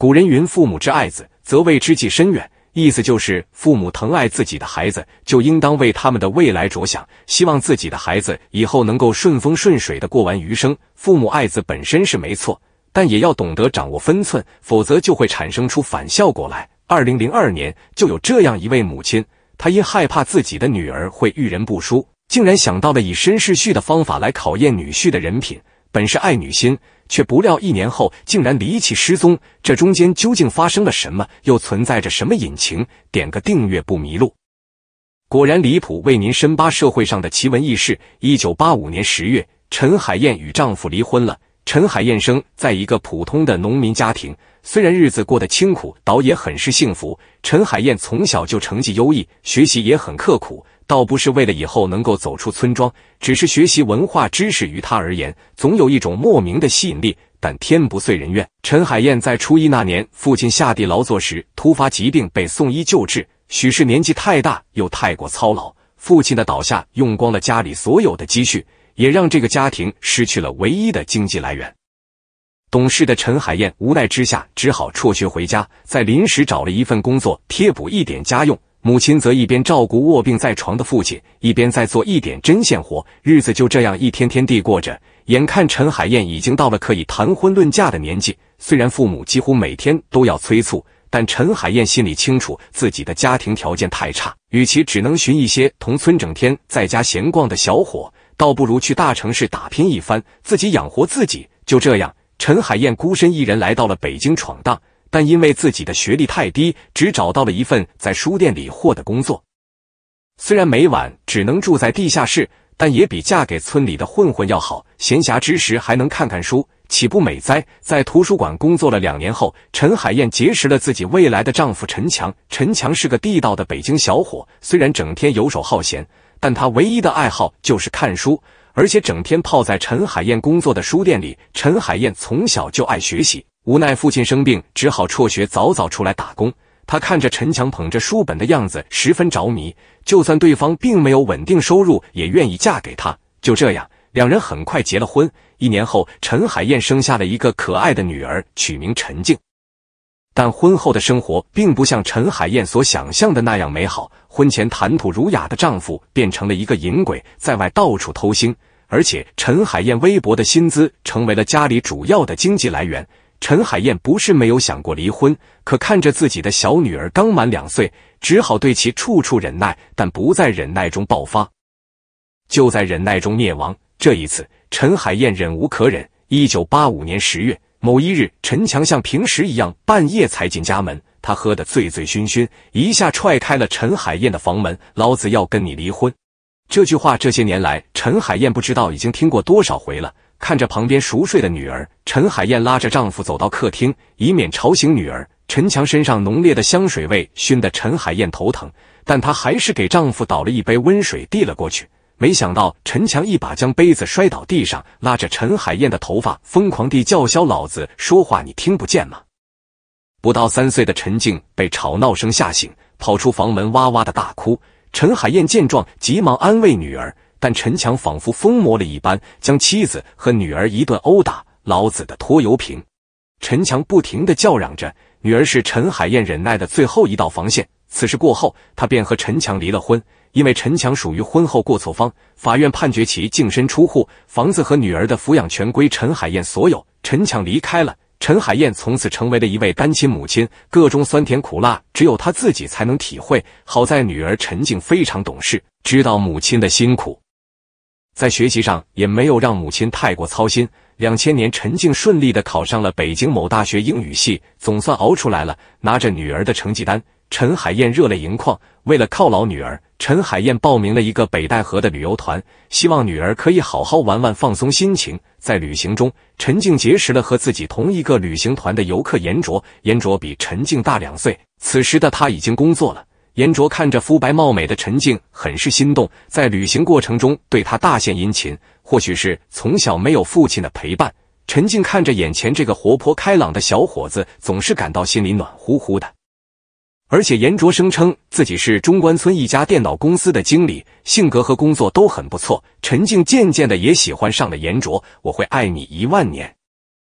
古人云：“父母之爱子，则为之计深远。”意思就是，父母疼爱自己的孩子，就应当为他们的未来着想，希望自己的孩子以后能够顺风顺水的过完余生。父母爱子本身是没错，但也要懂得掌握分寸，否则就会产生出反效果来。二零零二年，就有这样一位母亲，她因害怕自己的女儿会遇人不淑，竟然想到了以身试婿的方法来考验女婿的人品。本是爱女心。却不料一年后竟然离奇失踪，这中间究竟发生了什么？又存在着什么隐情？点个订阅不迷路。果然离谱，为您深扒社会上的奇闻异事。一九八五年十月，陈海燕与丈夫离婚了。陈海燕生在一个普通的农民家庭，虽然日子过得清苦，倒也很是幸福。陈海燕从小就成绩优异，学习也很刻苦。倒不是为了以后能够走出村庄，只是学习文化知识于他而言，总有一种莫名的吸引力。但天不遂人愿，陈海燕在初一那年，父亲下地劳作时突发疾病被送医救治，许是年纪太大又太过操劳，父亲的倒下用光了家里所有的积蓄，也让这个家庭失去了唯一的经济来源。懂事的陈海燕无奈之下，只好辍学回家，在临时找了一份工作贴补一点家用。母亲则一边照顾卧病在床的父亲，一边在做一点针线活，日子就这样一天天地过着。眼看陈海燕已经到了可以谈婚论嫁的年纪，虽然父母几乎每天都要催促，但陈海燕心里清楚自己的家庭条件太差，与其只能寻一些同村整天在家闲逛的小伙，倒不如去大城市打拼一番，自己养活自己。就这样，陈海燕孤身一人来到了北京闯荡。但因为自己的学历太低，只找到了一份在书店里获的工作。虽然每晚只能住在地下室，但也比嫁给村里的混混要好。闲暇之时还能看看书，岂不美哉？在图书馆工作了两年后，陈海燕结识了自己未来的丈夫陈强。陈强是个地道的北京小伙，虽然整天游手好闲，但他唯一的爱好就是看书，而且整天泡在陈海燕工作的书店里。陈海燕从小就爱学习。无奈，父亲生病，只好辍学，早早出来打工。他看着陈强捧着书本的样子，十分着迷。就算对方并没有稳定收入，也愿意嫁给他。就这样，两人很快结了婚。一年后，陈海燕生下了一个可爱的女儿，取名陈静。但婚后的生活并不像陈海燕所想象的那样美好。婚前谈吐儒雅的丈夫变成了一个淫鬼，在外到处偷腥。而且，陈海燕微薄的薪资成为了家里主要的经济来源。陈海燕不是没有想过离婚，可看着自己的小女儿刚满两岁，只好对其处处忍耐，但不在忍耐中爆发，就在忍耐中灭亡。这一次，陈海燕忍无可忍。一九八五年十月某一日，陈强像平时一样，半夜才进家门，他喝得醉醉醺醺，一下踹开了陈海燕的房门：“老子要跟你离婚！”这句话，这些年来，陈海燕不知道已经听过多少回了。看着旁边熟睡的女儿，陈海燕拉着丈夫走到客厅，以免吵醒女儿。陈强身上浓烈的香水味熏得陈海燕头疼，但她还是给丈夫倒了一杯温水，递了过去。没想到陈强一把将杯子摔倒地上，拉着陈海燕的头发，疯狂地叫嚣：“老子说话你听不见吗？”不到三岁的陈静被吵闹声吓醒，跑出房门，哇哇的大哭。陈海燕见状，急忙安慰女儿，但陈强仿佛疯魔了一般，将妻子和女儿一顿殴打。老子的拖油瓶，陈强不停的叫嚷着。女儿是陈海燕忍耐的最后一道防线。此事过后，她便和陈强离了婚，因为陈强属于婚后过错方，法院判决其净身出户，房子和女儿的抚养权归陈海燕所有。陈强离开了。陈海燕从此成为了一位单亲母亲，各种酸甜苦辣只有她自己才能体会。好在女儿陈静非常懂事，知道母亲的辛苦，在学习上也没有让母亲太过操心。两千年，陈静顺利的考上了北京某大学英语系，总算熬出来了。拿着女儿的成绩单。陈海燕热泪盈眶，为了犒劳女儿，陈海燕报名了一个北戴河的旅游团，希望女儿可以好好玩玩，放松心情。在旅行中，陈静结识了和自己同一个旅行团的游客严卓。严卓比陈静大两岁，此时的他已经工作了。严卓看着肤白貌美的陈静，很是心动，在旅行过程中对她大献殷勤。或许是从小没有父亲的陪伴，陈静看着眼前这个活泼开朗的小伙子，总是感到心里暖乎乎的。而且严卓声称自己是中关村一家电脑公司的经理，性格和工作都很不错。陈静渐渐的也喜欢上了严卓，我会爱你一万年。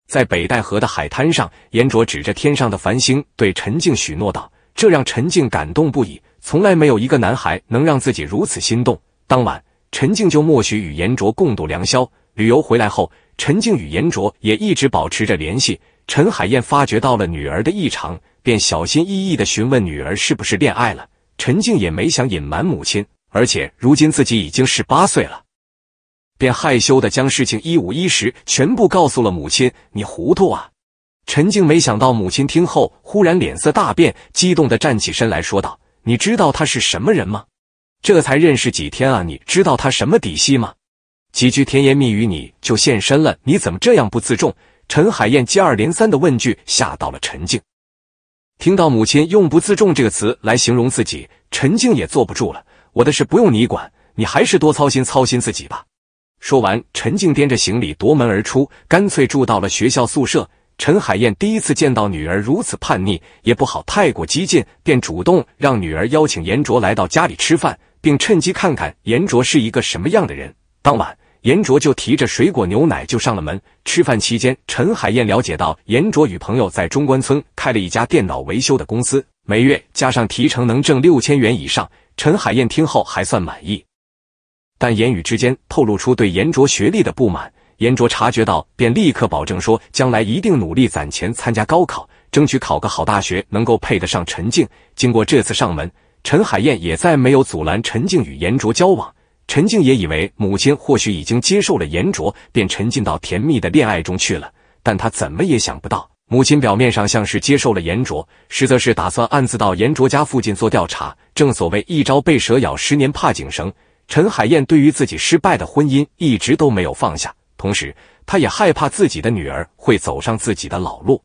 在北戴河的海滩上，严卓指着天上的繁星对陈静许诺道，这让陈静感动不已。从来没有一个男孩能让自己如此心动。当晚，陈静就默许与严卓共度良宵。旅游回来后，陈静与严卓也一直保持着联系。陈海燕发觉到了女儿的异常，便小心翼翼的询问女儿是不是恋爱了。陈静也没想隐瞒母亲，而且如今自己已经十八岁了，便害羞的将事情一五一十全部告诉了母亲。你糊涂啊！陈静没想到母亲听后忽然脸色大变，激动的站起身来说道：“你知道他是什么人吗？这才认识几天啊！你知道他什么底细吗？几句甜言蜜语你就现身了，你怎么这样不自重？”陈海燕接二连三的问句吓到了陈静。听到母亲用“不自重”这个词来形容自己，陈静也坐不住了。我的事不用你管，你还是多操心操心自己吧。说完，陈静掂着行李夺门而出，干脆住到了学校宿舍。陈海燕第一次见到女儿如此叛逆，也不好太过激进，便主动让女儿邀请严卓来到家里吃饭，并趁机看看严卓是一个什么样的人。当晚。严卓就提着水果牛奶就上了门。吃饭期间，陈海燕了解到严卓与朋友在中关村开了一家电脑维修的公司，每月加上提成能挣六千元以上。陈海燕听后还算满意，但言语之间透露出对严卓学历的不满。严卓察觉到，便立刻保证说：“将来一定努力攒钱参加高考，争取考个好大学，能够配得上陈静。”经过这次上门，陈海燕也再没有阻拦陈静与严卓交往。陈静也以为母亲或许已经接受了严卓，便沉浸到甜蜜的恋爱中去了。但他怎么也想不到，母亲表面上像是接受了严卓，实则是打算暗自到严卓家附近做调查。正所谓一朝被蛇咬，十年怕井绳。陈海燕对于自己失败的婚姻一直都没有放下，同时她也害怕自己的女儿会走上自己的老路。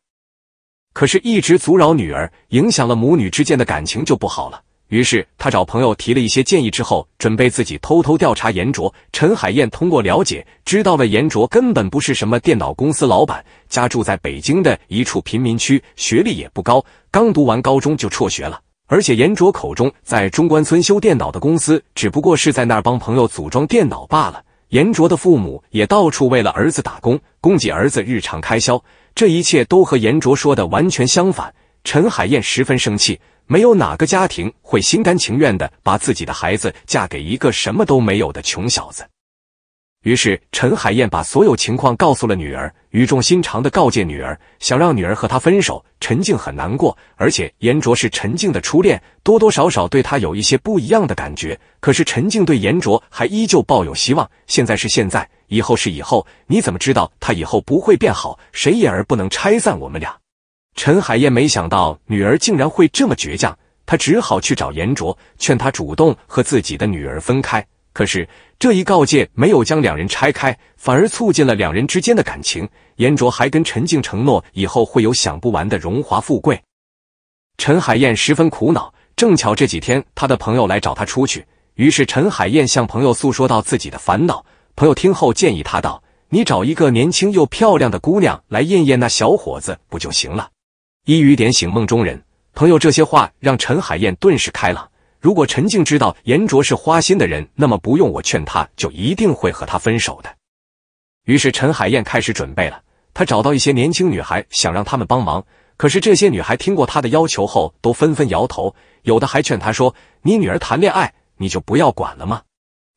可是，一直阻扰女儿，影响了母女之间的感情，就不好了。于是他找朋友提了一些建议，之后准备自己偷偷调查严卓。陈海燕通过了解，知道了严卓根本不是什么电脑公司老板，家住在北京的一处贫民区，学历也不高，刚读完高中就辍学了。而且严卓口中在中关村修电脑的公司，只不过是在那儿帮朋友组装电脑罢了。严卓的父母也到处为了儿子打工，供给儿子日常开销。这一切都和严卓说的完全相反。陈海燕十分生气。没有哪个家庭会心甘情愿的把自己的孩子嫁给一个什么都没有的穷小子。于是陈海燕把所有情况告诉了女儿，语重心长的告诫女儿，想让女儿和他分手。陈静很难过，而且严卓是陈静的初恋，多多少少对他有一些不一样的感觉。可是陈静对严卓还依旧抱有希望。现在是现在，以后是以后，你怎么知道他以后不会变好？谁也而不能拆散我们俩。陈海燕没想到女儿竟然会这么倔强，她只好去找严卓，劝他主动和自己的女儿分开。可是这一告诫没有将两人拆开，反而促进了两人之间的感情。严卓还跟陈静承诺，以后会有享不完的荣华富贵。陈海燕十分苦恼，正巧这几天他的朋友来找他出去，于是陈海燕向朋友诉说到自己的烦恼。朋友听后建议他道：“你找一个年轻又漂亮的姑娘来验验那小伙子，不就行了？”一语点醒梦中人，朋友这些话让陈海燕顿时开朗。如果陈静知道严卓是花心的人，那么不用我劝他，就一定会和他分手的。于是陈海燕开始准备了，她找到一些年轻女孩，想让他们帮忙。可是这些女孩听过她的要求后，都纷纷摇头，有的还劝她说：“你女儿谈恋爱，你就不要管了吗？”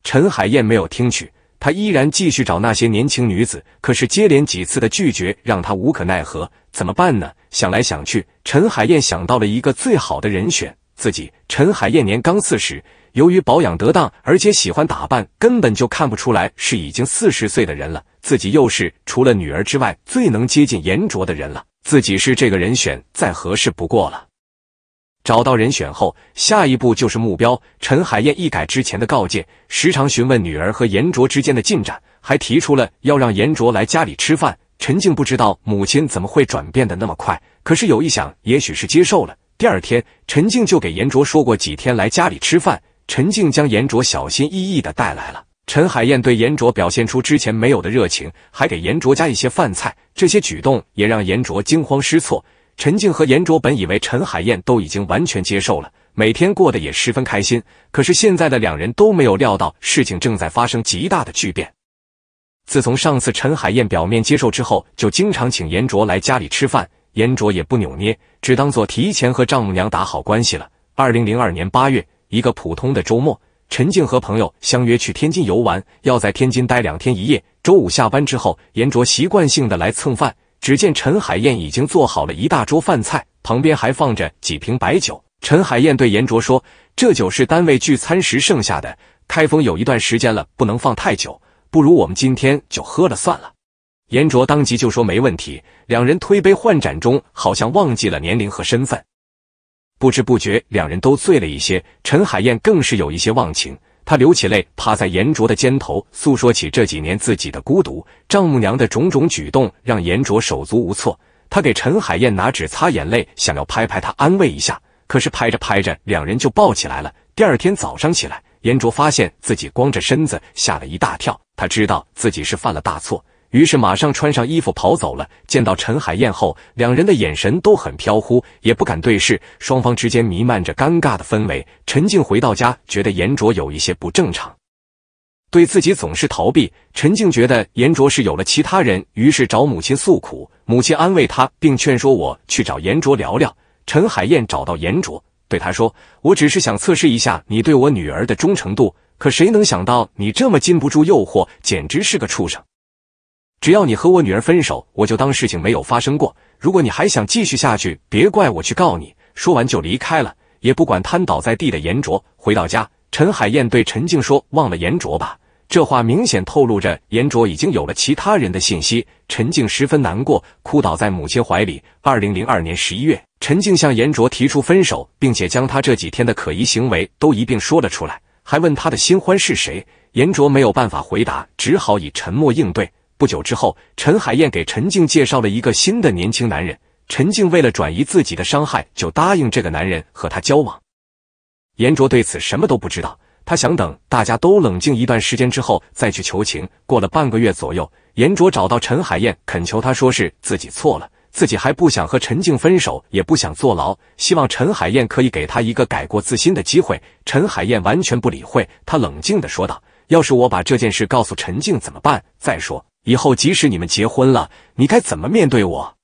陈海燕没有听取，她依然继续找那些年轻女子。可是接连几次的拒绝，让她无可奈何。怎么办呢？想来想去，陈海燕想到了一个最好的人选——自己。陈海燕年刚四十，由于保养得当，而且喜欢打扮，根本就看不出来是已经四十岁的人了。自己又是除了女儿之外最能接近严卓的人了，自己是这个人选再合适不过了。找到人选后，下一步就是目标。陈海燕一改之前的告诫，时常询问女儿和严卓之间的进展，还提出了要让严卓来家里吃饭。陈静不知道母亲怎么会转变的那么快，可是有一想，也许是接受了。第二天，陈静就给严卓说过几天来家里吃饭。陈静将严卓小心翼翼的带来了。陈海燕对严卓表现出之前没有的热情，还给严卓加一些饭菜。这些举动也让严卓惊慌失措。陈静和严卓本以为陈海燕都已经完全接受了，每天过得也十分开心。可是现在的两人都没有料到，事情正在发生极大的巨变。自从上次陈海燕表面接受之后，就经常请严卓来家里吃饭。严卓也不扭捏，只当做提前和丈母娘打好关系了。二零零二年八月，一个普通的周末，陈静和朋友相约去天津游玩，要在天津待两天一夜。周五下班之后，严卓习惯性的来蹭饭。只见陈海燕已经做好了一大桌饭菜，旁边还放着几瓶白酒。陈海燕对严卓说：“这酒是单位聚餐时剩下的，开封有一段时间了，不能放太久。”不如我们今天就喝了算了。严卓当即就说没问题。两人推杯换盏中，好像忘记了年龄和身份。不知不觉，两人都醉了一些。陈海燕更是有一些忘情，她流起泪，趴在严卓的肩头诉说起这几年自己的孤独，丈母娘的种种举动让严卓手足无措。他给陈海燕拿纸擦眼泪，想要拍拍她安慰一下，可是拍着拍着，两人就抱起来了。第二天早上起来。颜卓发现自己光着身子，吓了一大跳。他知道自己是犯了大错，于是马上穿上衣服跑走了。见到陈海燕后，两人的眼神都很飘忽，也不敢对视，双方之间弥漫着尴尬的氛围。陈静回到家，觉得颜卓有一些不正常，对自己总是逃避。陈静觉得颜卓是有了其他人，于是找母亲诉苦。母亲安慰他，并劝说我去找颜卓聊聊。陈海燕找到颜卓。对他说：“我只是想测试一下你对我女儿的忠诚度，可谁能想到你这么禁不住诱惑，简直是个畜生！只要你和我女儿分手，我就当事情没有发生过。如果你还想继续下去，别怪我去告你。”说完就离开了，也不管瘫倒在地的严卓。回到家，陈海燕对陈静说：“忘了严卓吧。”这话明显透露着严卓已经有了其他人的信息，陈静十分难过，哭倒在母亲怀里。二零零二年十一月，陈静向严卓提出分手，并且将他这几天的可疑行为都一并说了出来，还问他的新欢是谁。严卓没有办法回答，只好以沉默应对。不久之后，陈海燕给陈静介绍了一个新的年轻男人，陈静为了转移自己的伤害，就答应这个男人和他交往。严卓对此什么都不知道。他想等大家都冷静一段时间之后再去求情。过了半个月左右，严卓找到陈海燕，恳求他说是自己错了，自己还不想和陈静分手，也不想坐牢，希望陈海燕可以给他一个改过自新的机会。陈海燕完全不理会他，冷静地说道：“要是我把这件事告诉陈静怎么办？再说以后即使你们结婚了，你该怎么面对我？”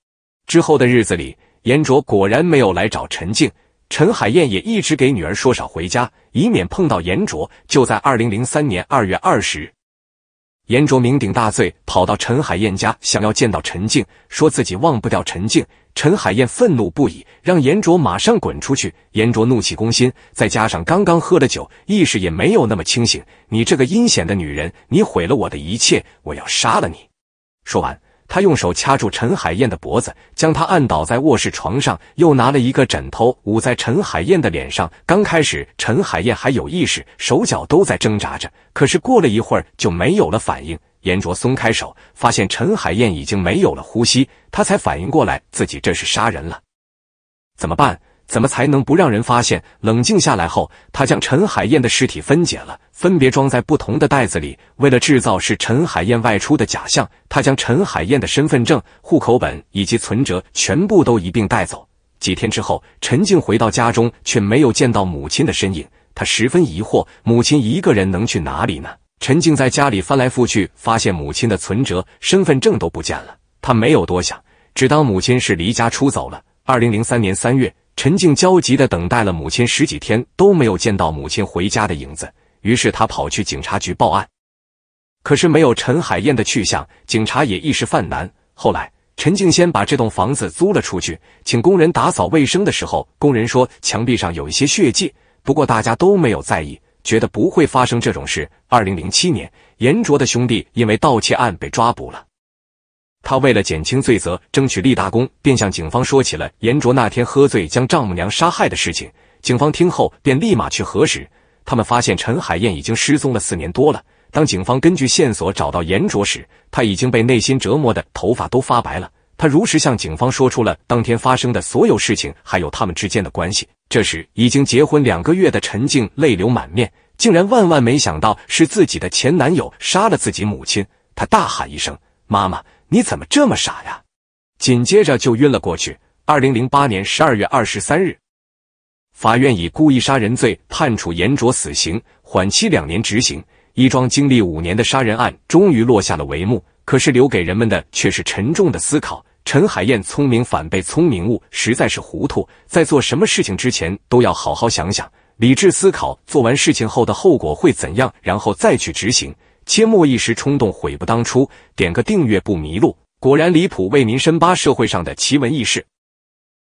之后的日子里，严卓果然没有来找陈静。陈海燕也一直给女儿说少回家，以免碰到严卓。就在二零零三年二月二十日，严卓酩酊大醉，跑到陈海燕家，想要见到陈静，说自己忘不掉陈静。陈海燕愤怒不已，让严卓马上滚出去。严卓怒气攻心，再加上刚刚喝了酒，意识也没有那么清醒。你这个阴险的女人，你毁了我的一切，我要杀了你！说完。他用手掐住陈海燕的脖子，将她按倒在卧室床上，又拿了一个枕头捂在陈海燕的脸上。刚开始，陈海燕还有意识，手脚都在挣扎着，可是过了一会儿就没有了反应。严卓松开手，发现陈海燕已经没有了呼吸，他才反应过来自己这是杀人了，怎么办？怎么才能不让人发现？冷静下来后，他将陈海燕的尸体分解了，分别装在不同的袋子里。为了制造是陈海燕外出的假象，他将陈海燕的身份证、户口本以及存折全部都一并带走。几天之后，陈静回到家中，却没有见到母亲的身影，他十分疑惑：母亲一个人能去哪里呢？陈静在家里翻来覆去，发现母亲的存折、身份证都不见了。他没有多想，只当母亲是离家出走了。二零零三年三月。陈静焦急地等待了母亲十几天，都没有见到母亲回家的影子。于是他跑去警察局报案，可是没有陈海燕的去向，警察也一时犯难。后来，陈静先把这栋房子租了出去，请工人打扫卫生的时候，工人说墙壁上有一些血迹，不过大家都没有在意，觉得不会发生这种事。二零零七年，严卓的兄弟因为盗窃案被抓捕了。他为了减轻罪责，争取立大功，便向警方说起了严卓那天喝醉将丈母娘杀害的事情。警方听后便立马去核实，他们发现陈海燕已经失踪了四年多了。当警方根据线索找到严卓时，他已经被内心折磨的头发都发白了。他如实向警方说出了当天发生的所有事情，还有他们之间的关系。这时，已经结婚两个月的陈静泪流满面，竟然万万没想到是自己的前男友杀了自己母亲。他大喊一声：“妈妈！”你怎么这么傻呀！紧接着就晕了过去。二零零八年十二月二十三日，法院以故意杀人罪判处严卓死刑，缓期两年执行。一桩经历五年的杀人案终于落下了帷幕，可是留给人们的却是沉重的思考。陈海燕聪明反被聪明误，实在是糊涂。在做什么事情之前，都要好好想想，理智思考做完事情后的后果会怎样，然后再去执行。切莫一时冲动，悔不当初。点个订阅不迷路。果然离谱，为您深扒社会上的奇闻异事。